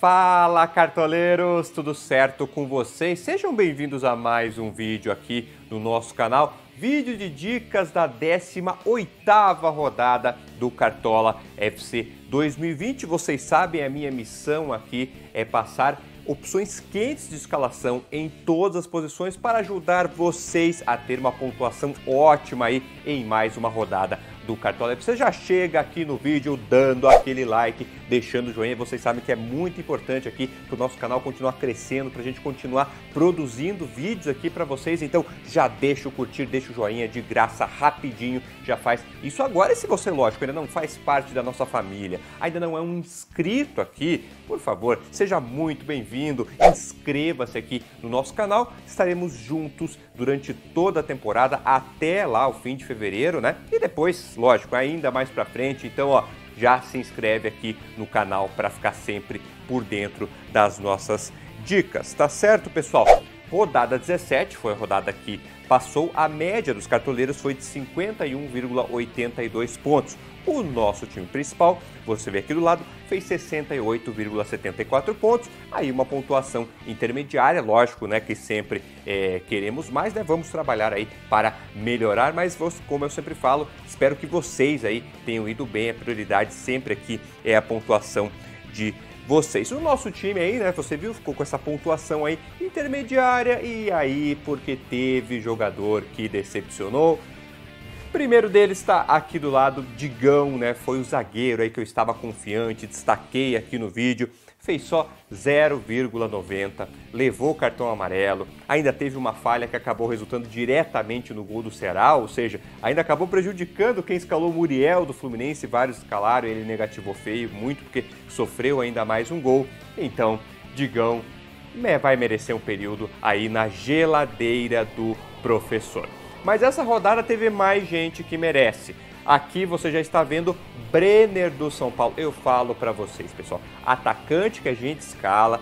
Fala cartoleiros, tudo certo com vocês? Sejam bem-vindos a mais um vídeo aqui no nosso canal, vídeo de dicas da 18ª rodada do Cartola FC 2020. Vocês sabem, a minha missão aqui é passar opções quentes de escalação em todas as posições para ajudar vocês a ter uma pontuação ótima aí em mais uma rodada do Cartola. Você já chega aqui no vídeo dando aquele like, deixando o joinha. Vocês sabem que é muito importante aqui para o nosso canal continuar crescendo, para a gente continuar produzindo vídeos aqui para vocês. Então já deixa o curtir, deixa o joinha de graça rapidinho, já faz isso agora. E se você, lógico, ainda não faz parte da nossa família, ainda não é um inscrito aqui, por favor, seja muito bem-vindo, inscreva-se aqui no nosso canal. Estaremos juntos durante toda a temporada até lá o fim de fevereiro, né? E depois lógico, ainda mais para frente. Então, ó, já se inscreve aqui no canal para ficar sempre por dentro das nossas dicas, tá certo, pessoal? Rodada 17 foi a rodada que passou, a média dos cartoleiros foi de 51,82 pontos. O nosso time principal, você vê aqui do lado, fez 68,74 pontos, aí uma pontuação intermediária, lógico, né, que sempre é, queremos mais, né, vamos trabalhar aí para melhorar, mas como eu sempre falo, espero que vocês aí tenham ido bem, a é prioridade sempre aqui é a pontuação de vocês. O nosso time aí, né? Você viu, ficou com essa pontuação aí intermediária e aí porque teve jogador que decepcionou, Primeiro deles está aqui do lado, Digão, né? Foi o zagueiro aí que eu estava confiante, destaquei aqui no vídeo. Fez só 0,90, levou o cartão amarelo, ainda teve uma falha que acabou resultando diretamente no gol do Ceará, ou seja, ainda acabou prejudicando quem escalou o Muriel do Fluminense, vários escalaram, ele negativou feio, muito porque sofreu ainda mais um gol. Então, Digão vai merecer um período aí na geladeira do professor. Mas essa rodada teve mais gente que merece. Aqui você já está vendo Brenner do São Paulo. Eu falo para vocês, pessoal, atacante que a gente escala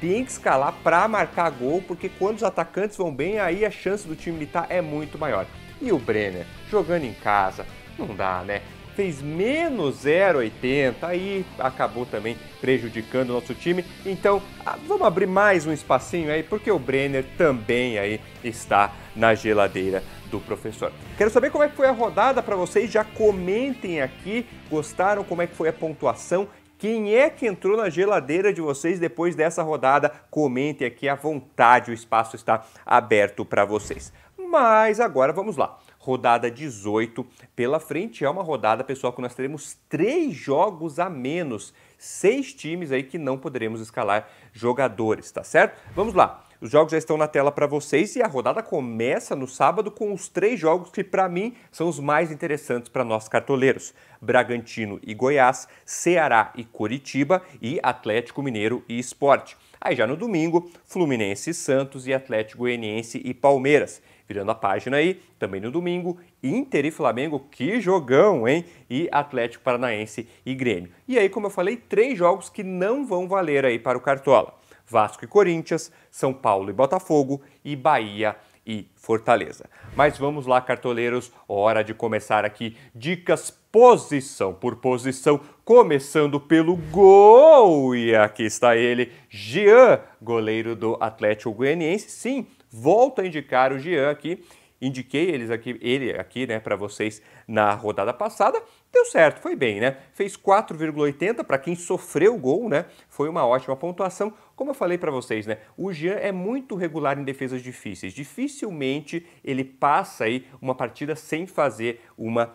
tem que escalar para marcar gol, porque quando os atacantes vão bem, aí a chance do time militar é muito maior. E o Brenner, jogando em casa, não dá, né? Fez menos 0,80, aí acabou também prejudicando o nosso time. Então, ah, vamos abrir mais um espacinho aí, porque o Brenner também aí está na geladeira do professor. Quero saber como é que foi a rodada para vocês, já comentem aqui, gostaram, como é que foi a pontuação, quem é que entrou na geladeira de vocês depois dessa rodada? Comentem aqui à vontade, o espaço está aberto para vocês. Mas agora vamos lá. Rodada 18 pela frente é uma rodada, pessoal, que nós teremos três jogos a menos, seis times aí que não poderemos escalar jogadores, tá certo? Vamos lá. Os jogos já estão na tela para vocês e a rodada começa no sábado com os três jogos que, para mim, são os mais interessantes para nós cartoleiros: Bragantino e Goiás, Ceará e Coritiba e Atlético Mineiro e Esporte. Aí já no domingo, Fluminense e Santos e Atlético Goianiense e Palmeiras. Virando a página aí, também no domingo, Inter e Flamengo, que jogão, hein? E Atlético Paranaense e Grêmio. E aí, como eu falei, três jogos que não vão valer aí para o Cartola. Vasco e Corinthians, São Paulo e Botafogo e Bahia e Fortaleza. Mas vamos lá, cartoleiros, hora de começar aqui dicas posição por posição, começando pelo gol. E aqui está ele, Jean, goleiro do Atlético Goianiense. Sim, volto a indicar o Jean aqui. Indiquei eles aqui, ele aqui, né, para vocês na rodada passada, deu certo, foi bem, né? Fez 4,80 para quem sofreu o gol, né? Foi uma ótima pontuação. Como eu falei para vocês, né? O Jean é muito regular em defesas difíceis. Dificilmente ele passa aí uma partida sem fazer uma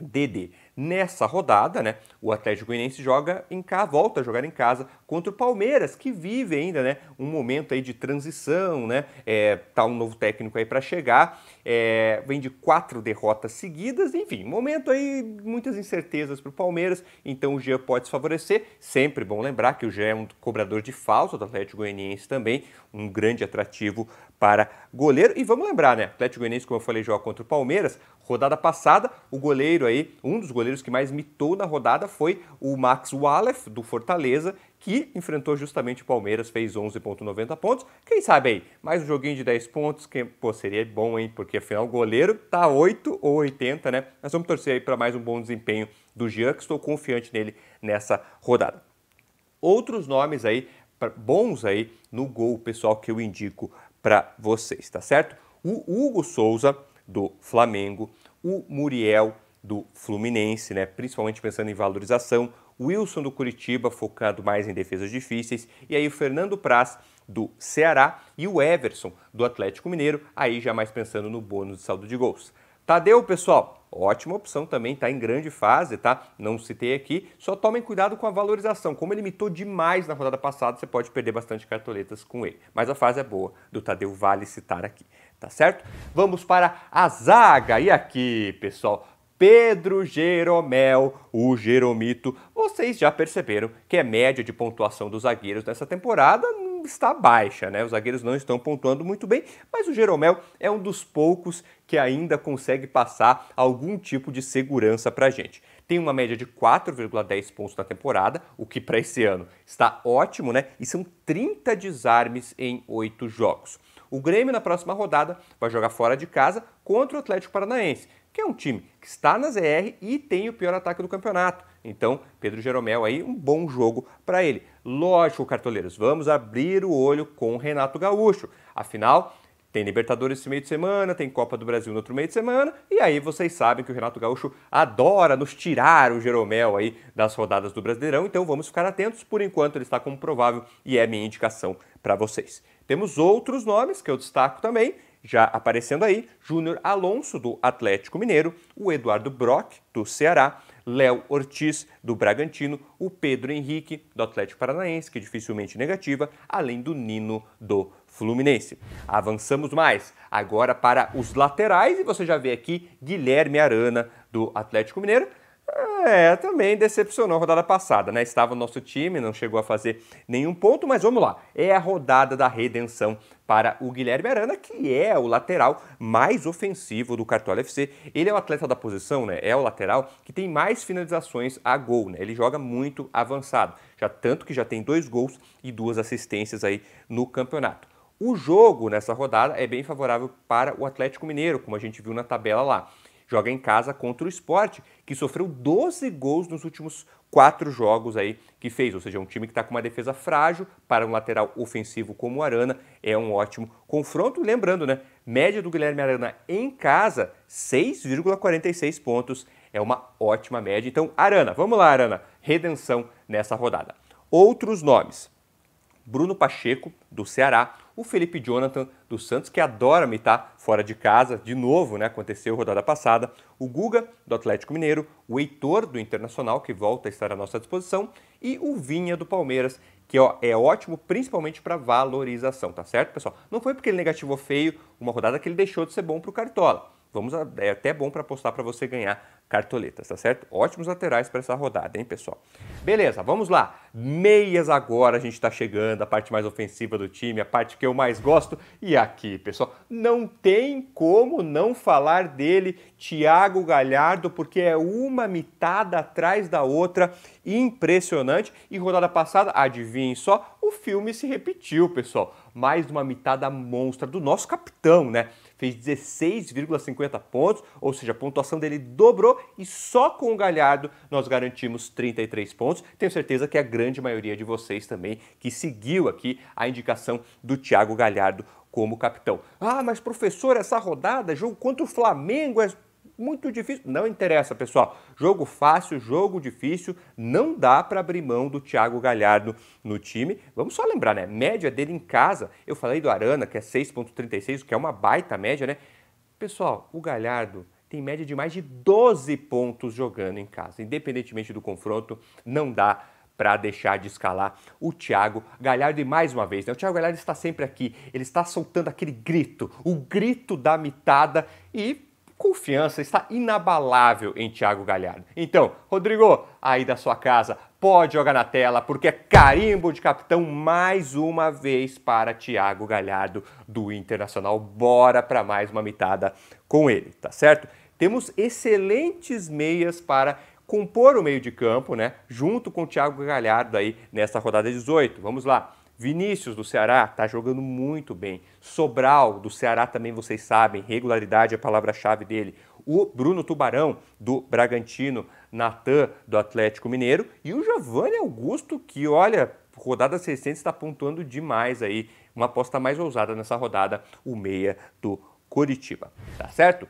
DD. Nessa rodada, né, o Atlético Goianiense joga em casa, volta a jogar em casa contra o Palmeiras, que vive ainda, né, um momento aí de transição, né? É, tá um novo técnico aí para chegar, é, vem de quatro derrotas seguidas, enfim, momento aí muitas incertezas para o Palmeiras, então o Jean pode se favorecer. Sempre bom lembrar que o Jean é um cobrador de falta do Atlético Goianiense também, um grande atrativo para goleiro. E vamos lembrar, né? Atlético Goianiense, como eu falei, joga contra o Palmeiras. Rodada passada, o goleiro aí, um dos goleiros que mais mitou na rodada foi o Max Wallef, do Fortaleza, que enfrentou justamente o Palmeiras, fez 11,90 pontos. Quem sabe aí, mais um joguinho de 10 pontos, que pô, seria bom, hein? Porque afinal o goleiro tá 8 ou 80, né? Nós vamos torcer aí para mais um bom desempenho do Jean, que estou confiante nele nessa rodada. Outros nomes aí, bons aí no gol, pessoal, que eu indico para vocês, tá certo? O Hugo Souza, do Flamengo, o Muriel do Fluminense, né? principalmente pensando em valorização, Wilson do Curitiba, focado mais em defesas difíceis, e aí o Fernando Praz do Ceará e o Everson do Atlético Mineiro, aí já mais pensando no bônus de saldo de gols. Tadeu, pessoal, ótima opção também, está em grande fase, tá? Não citei aqui, só tomem cuidado com a valorização. Como ele limitou demais na rodada passada, você pode perder bastante cartoletas com ele. Mas a fase é boa, do Tadeu vale citar aqui, tá certo? Vamos para a zaga. E aqui, pessoal, Pedro Jeromel, o Jeromito. Vocês já perceberam que a média de pontuação dos zagueiros nessa temporada está baixa, né? Os zagueiros não estão pontuando muito bem, mas o Jeromel é um dos poucos que ainda consegue passar algum tipo de segurança pra gente. Tem uma média de 4,10 pontos na temporada, o que para esse ano está ótimo, né? E são 30 desarmes em 8 jogos. O Grêmio na próxima rodada vai jogar fora de casa contra o Atlético Paranaense que é um time que está na ZR e tem o pior ataque do campeonato. Então, Pedro Jeromel aí, um bom jogo para ele. Lógico, cartoleiros, vamos abrir o olho com Renato Gaúcho. Afinal, tem Libertadores esse meio de semana, tem Copa do Brasil no outro meio de semana, e aí vocês sabem que o Renato Gaúcho adora nos tirar o Jeromel aí das rodadas do Brasileirão, então vamos ficar atentos, por enquanto ele está como provável e é minha indicação para vocês. Temos outros nomes que eu destaco também, já aparecendo aí, Júnior Alonso, do Atlético Mineiro, o Eduardo Brock, do Ceará, Léo Ortiz, do Bragantino, o Pedro Henrique, do Atlético Paranaense, que é dificilmente negativa, além do Nino, do Fluminense. Avançamos mais, agora para os laterais, e você já vê aqui Guilherme Arana, do Atlético Mineiro, é, também decepcionou a rodada passada, né? Estava o nosso time, não chegou a fazer nenhum ponto, mas vamos lá. É a rodada da redenção para o Guilherme Arana, que é o lateral mais ofensivo do Cartola FC. Ele é o atleta da posição, né? É o lateral que tem mais finalizações a gol, né? Ele joga muito avançado, já tanto que já tem dois gols e duas assistências aí no campeonato. O jogo nessa rodada é bem favorável para o Atlético Mineiro, como a gente viu na tabela lá joga em casa contra o esporte, que sofreu 12 gols nos últimos quatro jogos aí que fez, ou seja, é um time que está com uma defesa frágil para um lateral ofensivo como o Arana, é um ótimo confronto. Lembrando, né? Média do Guilherme Arana em casa, 6,46 pontos, é uma ótima média. Então, Arana, vamos lá, Arana, redenção nessa rodada. Outros nomes: Bruno Pacheco, do Ceará, o Felipe Jonathan do Santos, que adora mitar fora de casa, de novo, né? Aconteceu rodada passada, o Guga do Atlético Mineiro, o Heitor do Internacional, que volta a estar à nossa disposição, e o Vinha do Palmeiras, que ó, é ótimo principalmente para valorização, tá certo, pessoal? Não foi porque ele negativou feio uma rodada que ele deixou de ser bom para o Cartola. Vamos é até bom para apostar para você ganhar cartoletas, tá certo? Ótimos laterais para essa rodada, hein, pessoal? Beleza, vamos lá. Meias agora a gente está chegando, a parte mais ofensiva do time, a parte que eu mais gosto. E aqui, pessoal, não tem como não falar dele, Thiago Galhardo, porque é uma mitada atrás da outra, impressionante. E rodada passada, adivinhe só, o filme se repetiu, pessoal mais uma mitada monstra do nosso capitão, né? Fez 16,50 pontos, ou seja, a pontuação dele dobrou e só com o Galhardo nós garantimos 33 pontos. Tenho certeza que a grande maioria de vocês também que seguiu aqui a indicação do Thiago Galhardo como capitão. Ah, mas professor, essa rodada, jogo contra o Flamengo, é muito difícil. Não interessa, pessoal. Jogo fácil, jogo difícil, não dá para abrir mão do Thiago Galhardo no time. Vamos só lembrar, né? Média dele em casa, eu falei do Arana, que é 6.36, que é uma baita média, né? Pessoal, o Galhardo tem média de mais de 12 pontos jogando em casa. Independentemente do confronto, não dá para deixar de escalar o Thiago Galhardo e mais uma vez, né? O Thiago Galhardo está sempre aqui, ele está soltando aquele grito, o grito da mitada e confiança está inabalável em Thiago Galhardo. Então, Rodrigo, aí da sua casa, pode jogar na tela, porque é carimbo de capitão mais uma vez para Thiago Galhardo do Internacional. Bora para mais uma mitada com ele, tá certo? Temos excelentes meias para compor o meio de campo, né? Junto com o Thiago Galhardo aí nessa rodada 18. Vamos lá. Vinícius do Ceará está jogando muito bem. Sobral do Ceará também vocês sabem, regularidade é a palavra-chave dele. O Bruno Tubarão do Bragantino, Natan do Atlético Mineiro e o Giovanni Augusto que olha, rodada recente está pontuando demais aí. Uma aposta mais ousada nessa rodada, o meia do Coritiba. Tá certo?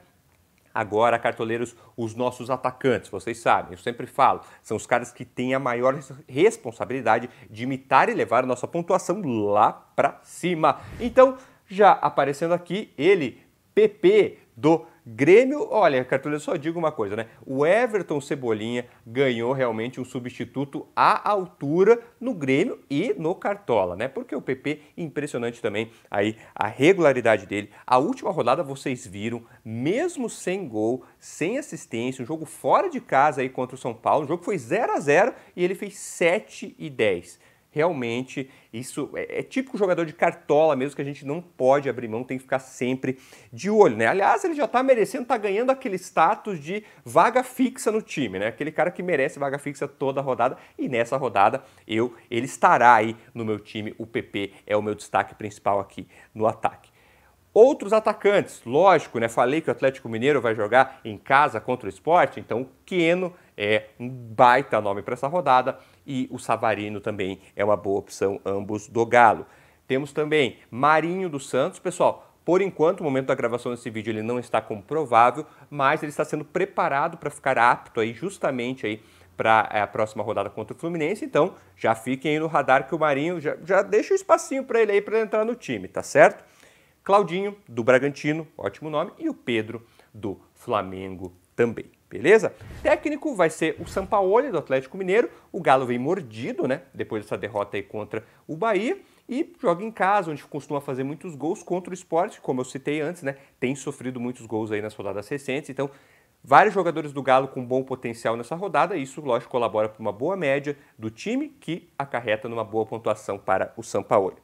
agora, cartoleiros, os nossos atacantes, vocês sabem, eu sempre falo, são os caras que têm a maior responsabilidade de imitar e levar a nossa pontuação lá para cima. Então, já aparecendo aqui, ele, PP do Grêmio, olha, Cartolina, só digo uma coisa, né? O Everton Cebolinha ganhou realmente um substituto à altura no Grêmio e no Cartola, né? Porque o PP, impressionante também aí a regularidade dele. A última rodada vocês viram, mesmo sem gol, sem assistência, um jogo fora de casa aí contra o São Paulo, o jogo foi 0 a 0 e ele fez 7 e 10 realmente isso é, é típico jogador de cartola mesmo que a gente não pode abrir mão, tem que ficar sempre de olho, né? Aliás, ele já tá merecendo, tá ganhando aquele status de vaga fixa no time, né? Aquele cara que merece vaga fixa toda a rodada e nessa rodada eu ele estará aí no meu time. O PP é o meu destaque principal aqui no ataque. Outros atacantes, lógico, né? Falei que o Atlético Mineiro vai jogar em casa contra o esporte, então o Keno é um baita nome para essa rodada e o Savarino também é uma boa opção, ambos do Galo. Temos também Marinho dos Santos, pessoal. Por enquanto, no momento da gravação desse vídeo, ele não está comprovável, mas ele está sendo preparado para ficar apto aí justamente aí para eh, a próxima rodada contra o Fluminense. Então, já fiquem aí no radar que o Marinho já, já deixa o um espacinho para ele aí para entrar no time, tá certo? Claudinho, do Bragantino, ótimo nome, e o Pedro, do Flamengo também. Beleza? Técnico vai ser o Sampaoli do Atlético Mineiro. O Galo vem mordido, né? Depois dessa derrota aí contra o Bahia. E joga em casa, onde costuma fazer muitos gols contra o esporte, como eu citei antes, né? Tem sofrido muitos gols aí nas rodadas recentes. Então, vários jogadores do Galo com bom potencial nessa rodada. E isso, lógico, colabora para uma boa média do time, que acarreta numa boa pontuação para o Sampaoli.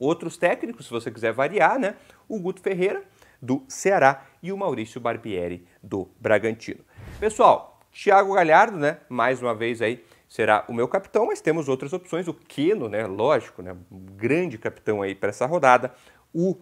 Outros técnicos, se você quiser variar, né? O Guto Ferreira, do Ceará, e o Maurício Barbieri, do Bragantino. Pessoal, Thiago Galhardo, né? Mais uma vez aí será o meu capitão, mas temos outras opções. O Keno, né? Lógico, né? Um grande capitão aí para essa rodada. O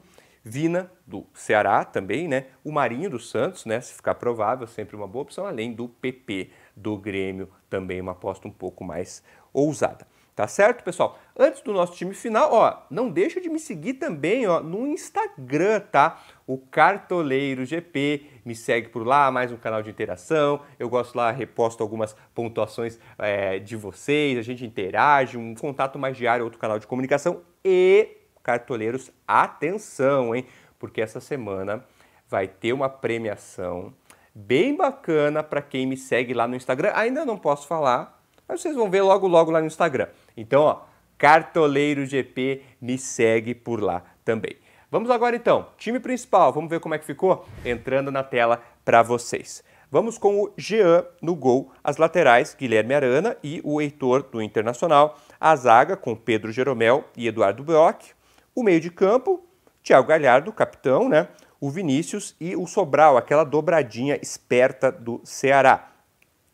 Vina, do Ceará também, né? O Marinho do Santos, né? Se ficar provável, sempre uma boa opção, além do PP do Grêmio, também uma aposta um pouco mais ousada. Tá certo, pessoal? Antes do nosso time final, ó, não deixa de me seguir também, ó, no Instagram, tá? O Cartoleiro GP, me segue por lá, mais um canal de interação. Eu gosto lá, reposto algumas pontuações é, de vocês, a gente interage, um contato mais diário, outro canal de comunicação. E, cartoleiros, atenção, hein? Porque essa semana vai ter uma premiação bem bacana para quem me segue lá no Instagram. Ainda não posso falar, mas vocês vão ver logo logo lá no Instagram. Então, ó, Cartoleiro GP, me segue por lá também. Vamos agora então, time principal, vamos ver como é que ficou? Entrando na tela para vocês. Vamos com o Jean no gol, as laterais Guilherme Arana e o Heitor do Internacional, a zaga com Pedro Jeromel e Eduardo Bloch, o meio de campo, Thiago Galhardo, capitão, né? o Vinícius e o Sobral, aquela dobradinha esperta do Ceará.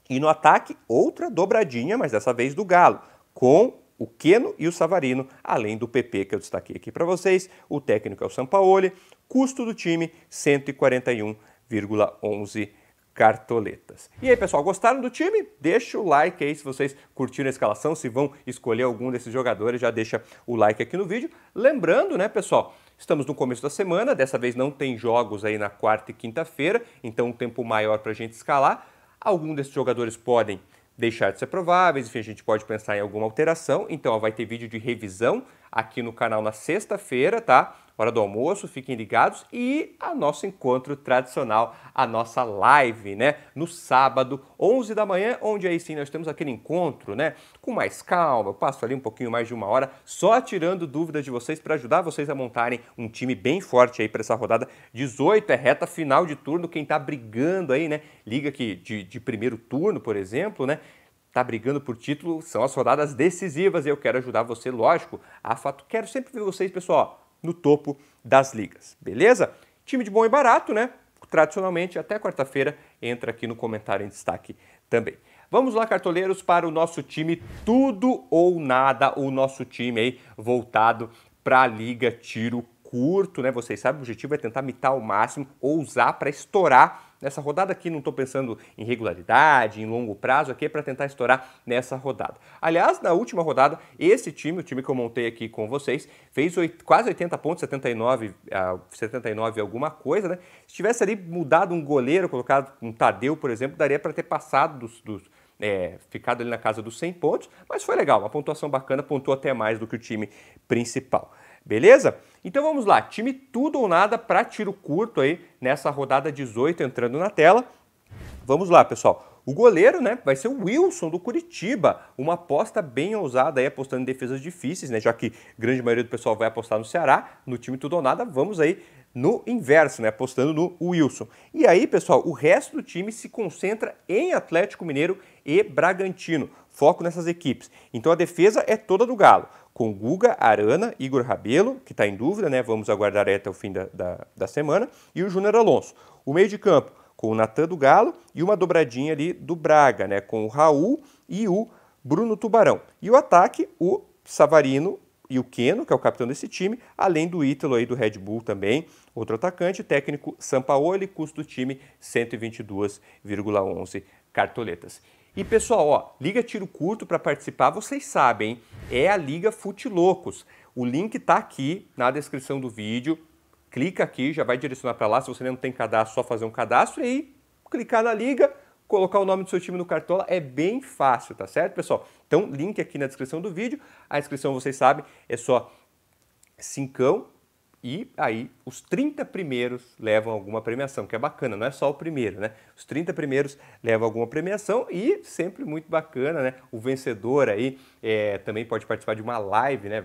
E no ataque, outra dobradinha, mas dessa vez do Galo com o Queno e o Savarino, além do PP que eu destaquei aqui para vocês. O técnico é o Sampaoli. Custo do time, 141,11 cartoletas. E aí, pessoal, gostaram do time? Deixa o like aí se vocês curtiram a escalação, se vão escolher algum desses jogadores, já deixa o like aqui no vídeo. Lembrando, né, pessoal, estamos no começo da semana, dessa vez não tem jogos aí na quarta e quinta-feira, então um tempo maior para a gente escalar. Algum desses jogadores podem deixar de ser prováveis, enfim, a gente pode pensar em alguma alteração. Então, ó, vai ter vídeo de revisão aqui no canal na sexta-feira, tá? Hora do Almoço, fiquem ligados e a nosso encontro tradicional, a nossa live, né? No sábado, 11 da manhã, onde aí sim nós temos aquele encontro, né? Com mais calma, eu passo ali um pouquinho mais de uma hora, só tirando dúvidas de vocês para ajudar vocês a montarem um time bem forte aí para essa rodada 18, é reta final de turno, quem está brigando aí, né? Liga que de, de primeiro turno, por exemplo, né? tá brigando por título, são as rodadas decisivas e eu quero ajudar você, lógico, a fato. Quero sempre ver vocês, pessoal, no topo das ligas, beleza? Time de bom e barato, né? Tradicionalmente, até quarta-feira, entra aqui no comentário em destaque também. Vamos lá, cartoleiros, para o nosso time tudo ou nada, o nosso time aí voltado para a liga tiro curto, né? Vocês sabem, o objetivo é tentar mitar o máximo, ousar para estourar nessa rodada aqui, não estou pensando em regularidade, em longo prazo, aqui é para tentar estourar nessa rodada. Aliás, na última rodada, esse time, o time que eu montei aqui com vocês, fez quase 80 pontos, 79, 79 ah, alguma coisa, né? Se tivesse ali mudado um goleiro, colocado um Tadeu, por exemplo, daria para ter passado dos, dos é, ficado ali na casa dos 100 pontos, mas foi legal, uma pontuação bacana, pontuou até mais do que o time principal. Beleza? Então vamos lá, time tudo ou nada para tiro curto aí nessa rodada 18 entrando na tela. Vamos lá, pessoal. O goleiro, né, vai ser o Wilson do Curitiba, uma aposta bem ousada aí, apostando em defesas difíceis, né, já que grande maioria do pessoal vai apostar no Ceará, no time tudo ou nada, vamos aí no inverso, né, apostando no Wilson. E aí, pessoal, o resto do time se concentra em Atlético Mineiro e Bragantino, foco nessas equipes. Então a defesa é toda do Galo com Guga, Arana, Igor Rabelo, que está em dúvida, né? Vamos aguardar até o fim da, da, da semana, e o Júnior Alonso. O meio de campo com o Natan do Galo e uma dobradinha ali do Braga, né? Com o Raul e o Bruno Tubarão. E o ataque, o Savarino e o Keno, que é o capitão desse time, além do Ítalo aí do Red Bull também, outro atacante, técnico Sampaoli, custo do time 122,11 cartoletas. E pessoal, ó, Liga Tiro Curto para participar, vocês sabem, é a Liga Fute Loucos. O link tá aqui na descrição do vídeo. Clica aqui, já vai direcionar para lá. Se você não tem cadastro, só fazer um cadastro e aí clicar na liga, colocar o nome do seu time no cartola é bem fácil, tá certo, pessoal? Então, link aqui na descrição do vídeo. A inscrição, vocês sabem, é só cincão e aí os 30 primeiros levam alguma premiação, que é bacana, não é só o primeiro, né? Os 30 primeiros levam alguma premiação e sempre muito bacana, né? O vencedor aí é, também pode participar de uma live, né?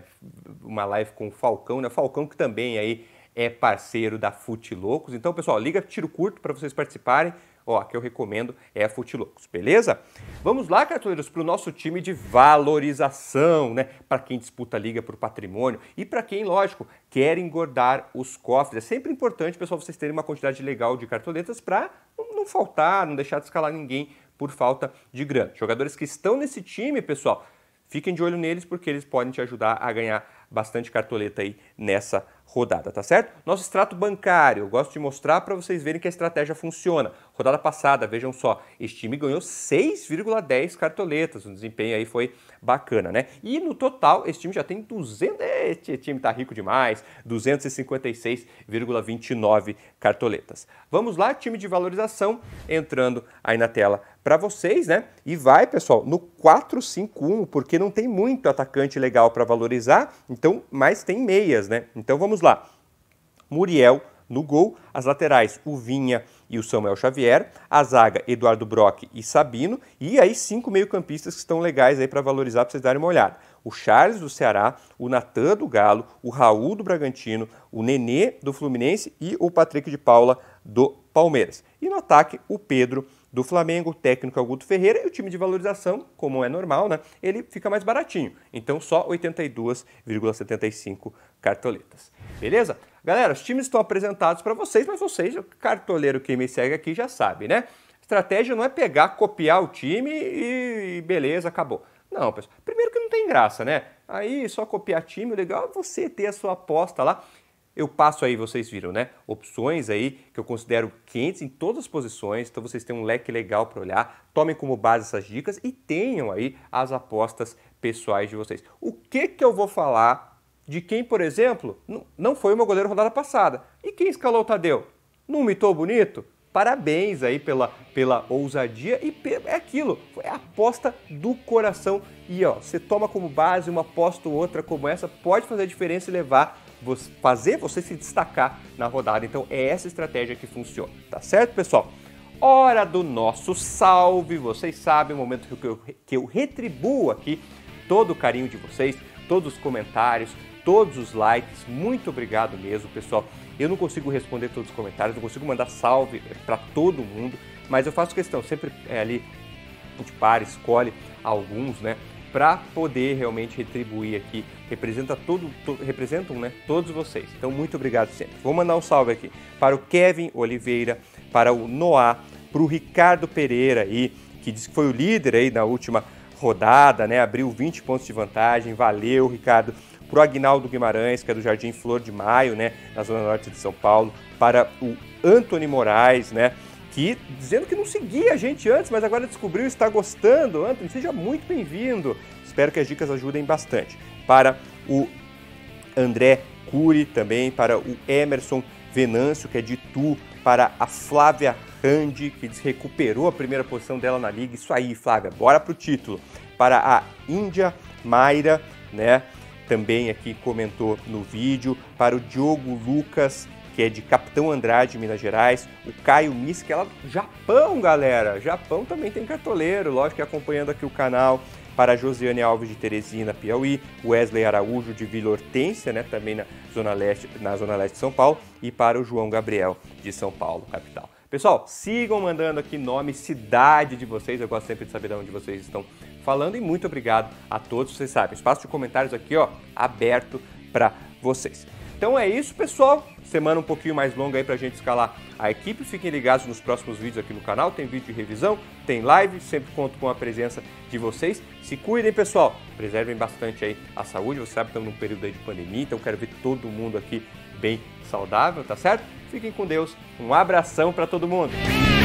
Uma live com o Falcão, né? Falcão que também aí é parceiro da Fute Loucos. Então, pessoal, liga tiro curto para vocês participarem ó, que eu recomendo é a Futilocos, beleza? Vamos lá, cartoleiros, para o nosso time de valorização, né? Para quem disputa a liga por patrimônio e para quem, lógico, quer engordar os cofres. É sempre importante, pessoal, vocês terem uma quantidade legal de cartoletas para não faltar, não deixar de escalar ninguém por falta de grana. Jogadores que estão nesse time, pessoal, fiquem de olho neles porque eles podem te ajudar a ganhar bastante cartoleta aí nessa rodada, tá certo? Nosso extrato bancário, eu gosto de mostrar para vocês verem que a estratégia funciona. Rodada passada, vejam só, este time ganhou 6,10 cartoletas, o desempenho aí foi bacana, né? E no total, este time já tem 200, eh, este time tá rico demais, 256,29 cartoletas. Vamos lá, time de valorização, entrando aí na tela para vocês, né? E vai, pessoal, no 451, porque não tem muito atacante legal para valorizar, então, mas tem meias, né? Então vamos vamos lá. Muriel no gol, as laterais o Vinha e o Samuel Xavier, a zaga Eduardo Brock e Sabino, e aí cinco meio-campistas que estão legais aí para valorizar, para vocês darem uma olhada. O Charles do Ceará, o Natan do Galo, o Raul do Bragantino, o Nenê do Fluminense e o Patrick de Paula do Palmeiras. E no ataque, o Pedro do Flamengo, o técnico é o Guto Ferreira e o time de valorização, como é normal, né, ele fica mais baratinho. Então só 82,75 cartoletas. Beleza? Galera, os times estão apresentados para vocês, mas vocês, o cartoleiro que me segue aqui já sabe, né? Estratégia não é pegar, copiar o time e, e beleza, acabou. Não, pessoal. Primeiro que não tem graça, né? Aí só copiar time, o legal é você ter a sua aposta lá eu passo aí, vocês viram, né? Opções aí que eu considero quentes em todas as posições, então vocês têm um leque legal para olhar. Tomem como base essas dicas e tenham aí as apostas pessoais de vocês. O que que eu vou falar de quem, por exemplo, não foi o meu goleiro rodada passada? E quem escalou o Tadeu? Não mitou bonito? Parabéns aí pela, pela ousadia e é aquilo, é a aposta do coração. E ó, você toma como base uma aposta ou outra como essa, pode fazer a diferença e levar fazer você se destacar na rodada. Então é essa estratégia que funciona, tá certo, pessoal? Hora do nosso salve, vocês sabem, é o momento que eu, que eu retribuo aqui todo o carinho de vocês, todos os comentários, todos os likes, muito obrigado mesmo, pessoal. Eu não consigo responder todos os comentários, não consigo mandar salve para todo mundo, mas eu faço questão, sempre é, ali a gente para, escolhe alguns, né? para poder realmente retribuir aqui. Representa todo, to, representam né, todos vocês. Então, muito obrigado sempre. Vou mandar um salve aqui para o Kevin Oliveira, para o Noah, para o Ricardo Pereira aí, que disse que foi o líder aí na última rodada, né? Abriu 20 pontos de vantagem. Valeu, Ricardo. Para o Agnaldo Guimarães, que é do Jardim Flor de Maio, né? Na Zona Norte de São Paulo. Para o Antônio Moraes, né? aqui dizendo que não seguia a gente antes, mas agora descobriu e está gostando. Anthony, seja muito bem-vindo. Espero que as dicas ajudem bastante. Para o André Cury, também para o Emerson Venâncio, que é de Tu, para a Flávia Randi, que recuperou a primeira posição dela na liga. Isso aí, Flávia, bora pro título. Para a Índia Mayra, né? Também aqui comentou no vídeo. Para o Diogo Lucas, que é de Capitão Andrade, Minas Gerais, o Caio que é lá do Japão, galera. Japão também tem cartoleiro, lógico que acompanhando aqui o canal. Para Josiane Alves de Teresina, Piauí, Wesley Araújo de Vila Hortência, né, também na zona leste, na zona leste de São Paulo, e para o João Gabriel de São Paulo, capital. Pessoal, sigam mandando aqui nome, cidade de vocês. Eu gosto sempre de saber de onde vocês estão falando e muito obrigado a todos. Vocês sabem, espaço de comentários aqui, ó, aberto para vocês. Então é isso, pessoal. Semana um pouquinho mais longa aí pra gente escalar a equipe. Fiquem ligados nos próximos vídeos aqui no canal. Tem vídeo de revisão, tem live. Sempre conto com a presença de vocês. Se cuidem, pessoal. Preservem bastante aí a saúde. Você sabe que estamos num período aí de pandemia, então quero ver todo mundo aqui bem saudável, tá certo? Fiquem com Deus. Um abração para todo mundo.